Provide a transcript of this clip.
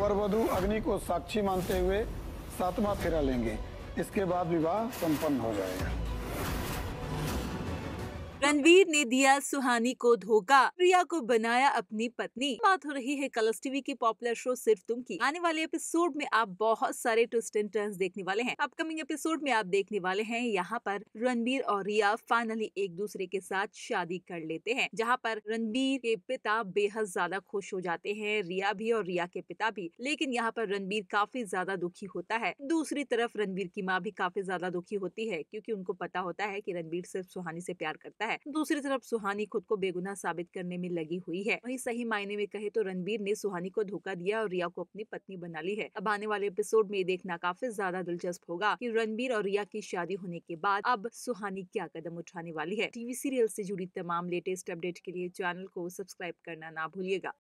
वरवधु अग्नि को साक्षी मानते हुए सातवां फेरा लेंगे इसके बाद विवाह संपन्न हो जाएगा रणवीर ने दिया सुहानी को धोखा प्रिया को बनाया अपनी पत्नी बात हो रही है कलर्स टीवी के पॉपुलर शो सिर्फ तुम की आने वाले एपिसोड में आप बहुत सारे ट्विस्ट एंड टर्न्स देखने वाले हैं अपकमिंग एपिसोड में आप देखने वाले हैं यहाँ पर रणबीर और रिया फाइनली एक दूसरे के साथ शादी कर लेते हैं जहाँ पर रणबीर के पिता बेहद ज्यादा खुश हो जाते हैं रिया भी और रिया के पिता भी लेकिन यहाँ पर रणबीर काफी ज्यादा दुखी होता है दूसरी तरफ रणबीर की माँ भी काफी ज्यादा दुखी होती है क्योंकि उनको पता होता है कि रणबीर सिर्फ सुहानी से प्यार करता है तो दूसरी तरफ सुहानी खुद को बेगुनाह साबित करने में लगी हुई है वही सही मायने में कहे तो रणबीर ने सुहानी को धोखा दिया और रिया को अपनी पत्नी बना ली है अब आने वाले एपिसोड में ये देखना काफी ज्यादा दिलचस्प होगा की रणबीर और रिया की शादी होने के बाद अब सुहानी क्या कदम उठाने वाली है टीवी सीरियल ऐसी जुड़ी तमाम लेटेस्ट अपडेट के लिए चैनल को सब्सक्राइब करना ना भूलिएगा